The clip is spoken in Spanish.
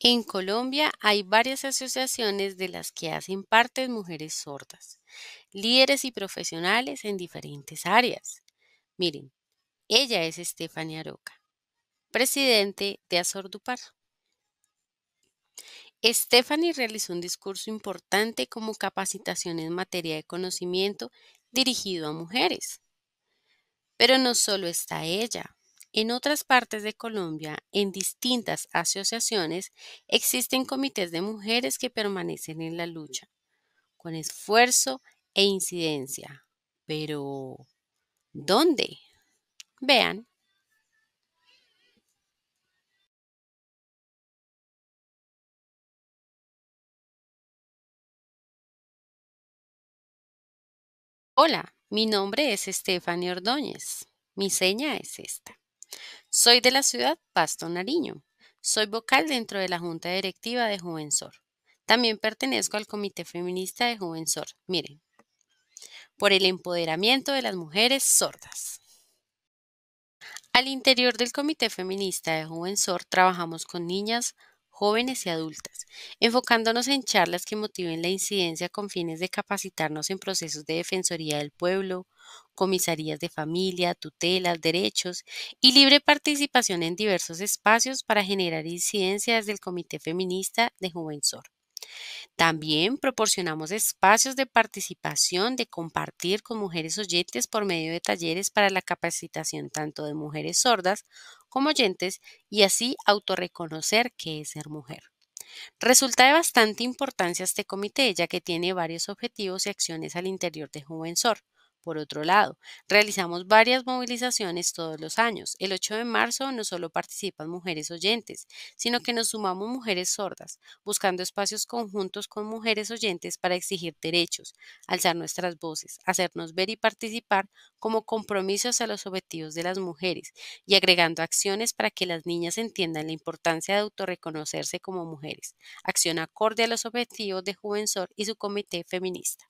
En Colombia hay varias asociaciones de las que hacen parte mujeres sordas, líderes y profesionales en diferentes áreas. Miren, ella es Stephanie Aroca, presidente de Asordupar. Stephanie realizó un discurso importante como capacitación en materia de conocimiento dirigido a mujeres. Pero no solo está ella, en otras partes de Colombia, en distintas asociaciones, existen comités de mujeres que permanecen en la lucha, con esfuerzo e incidencia. Pero, ¿dónde? Vean. Hola, mi nombre es Stephanie Ordóñez. Mi seña es esta. Soy de la ciudad Pasto Nariño. Soy vocal dentro de la Junta Directiva de Juvensor. También pertenezco al Comité Feminista de Juvensor. Miren, por el empoderamiento de las mujeres sordas. Al interior del Comité Feminista de Juvensor trabajamos con niñas, jóvenes y adultas, enfocándonos en charlas que motiven la incidencia con fines de capacitarnos en procesos de defensoría del pueblo, comisarías de familia, tutelas, derechos y libre participación en diversos espacios para generar incidencias del Comité Feminista de Juvensor. También proporcionamos espacios de participación, de compartir con mujeres oyentes por medio de talleres para la capacitación tanto de mujeres sordas como oyentes y así autorreconocer qué es ser mujer. Resulta de bastante importancia este comité ya que tiene varios objetivos y acciones al interior de Juvensor por otro lado, realizamos varias movilizaciones todos los años. El 8 de marzo no solo participan mujeres oyentes, sino que nos sumamos mujeres sordas, buscando espacios conjuntos con mujeres oyentes para exigir derechos, alzar nuestras voces, hacernos ver y participar como compromisos a los objetivos de las mujeres y agregando acciones para que las niñas entiendan la importancia de autorreconocerse como mujeres. Acción acorde a los objetivos de Juvensor y su comité feminista.